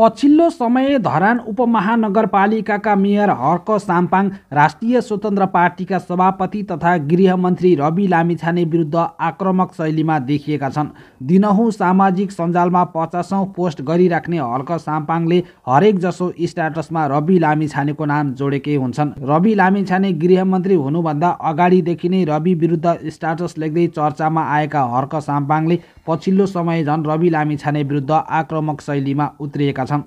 पछिल्लो समय धरान उपमहानगरपालिकाका मेयर हर्क साम्पाङ राष्ट्रिय स्वतन्त्र पार्टीका सभापति तथा गृहमन्त्री रवि लामिछाने विरुद्ध आक्रमक शैलीमा देखिएका छन् दिनहुँ सामाजिक सञ्जालमा पचासौँ पोस्ट गरिराख्ने हर्क साम्पाङले हरेक जसो स्ट्याटसमा रवि लामिछानेको नाम जोडेकै हुन्छन् रवि लामिछाने गृहमन्त्री हुनुभन्दा अगाडिदेखि नै रवि विरुद्ध स्ट्याटस लेख्दै चर्चामा आएका हर्क साम्पाङले पछिल्लो समय झन् रवि लामिछाने विरुद्ध आक्रमक शैलीमा उत्रिएका छन्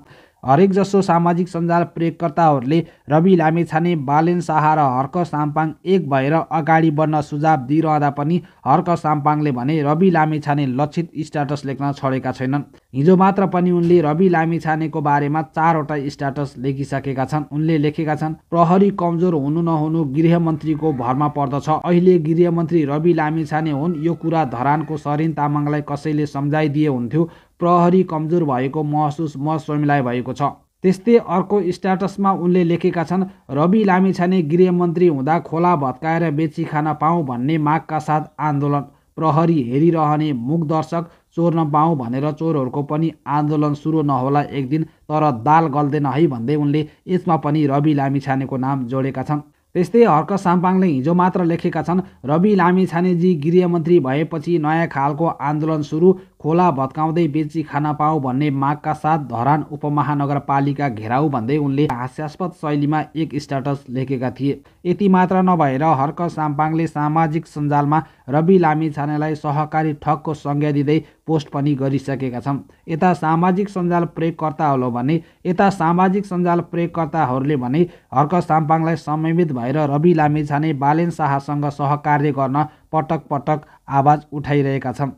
हरेक जसो सामाजिक सञ्जाल प्रयोगकर्ताहरूले रवि लामेछाने बालेन शाह र हर्क साम्पाङ एक भएर अगाडि बढ्न सुझाव दिइरहँदा पनि हर्क साम्पाङले भने रवि लामेछाने लक्षित स्ट्याटस लेख्न छोडेका छैनन् हिजो मात्र पनि उनले रवि लामेछानेको बारेमा चारवटा स्ट्याटस लेखिसकेका छन् उनले लेखेका छन् प्रहरी कमजोर हुनु नहुनु गृहमन्त्रीको भरमा पर्दछ अहिले गृहमन्त्री रवि लामेछाने हुन् यो कुरा धरानको सरिन तामाङलाई कसैले सम्झाइदिए हुन्थ्यो प्रहरी कमजोर भएको महसुस म स्वामीलाई भएको छ त्यस्तै अर्को स्ट्याटसमा उनले लेखेका छन् रवि लामिछाने गृहमन्त्री हुँदा खोला भत्काएर बेची खान पाऊँ भन्ने मागका साथ आन्दोलन प्रहरी हेरिरहने मुख दर्शक चोर्न पाऊँ भनेर चोरहरूको पनि आन्दोलन सुरु नहोला एक दिन तर दाल गल्दैन है भन्दै उनले यसमा पनि रवि लामिछानेको नाम जोडेका छन् त्यस्तै हर्क साम्पाङले हिजो मात्र लेखेका छन् रवि लामिछानेजी गृहमन्त्री भएपछि नयाँ खालको आन्दोलन सुरु खोला भत्काउँदै बेची खान पाऊ भन्ने मागका साथ धरान उपमहानगरपालिका घेराउ भन्दै उनले हास्यास्पद शैलीमा एक स्ट्याटस लेखेका थिए यति मात्र नभएर हर्क साम्पाङले सामाजिक सञ्जालमा रवि लामी छानेलाई सहकारी ठगको संज्ञा दिँदै पोस्ट पनि गरिसकेका छन् यता सामाजिक सञ्जाल होला भने यता सामाजिक सञ्जाल प्रयोगकर्ताहरूले भने हर्क साम्पाङलाई समयमित भएर रवि लामी छाने बालेन शाहसँग सहकार्य गर्न पटक पटक आवाज उठाइरहेका छन्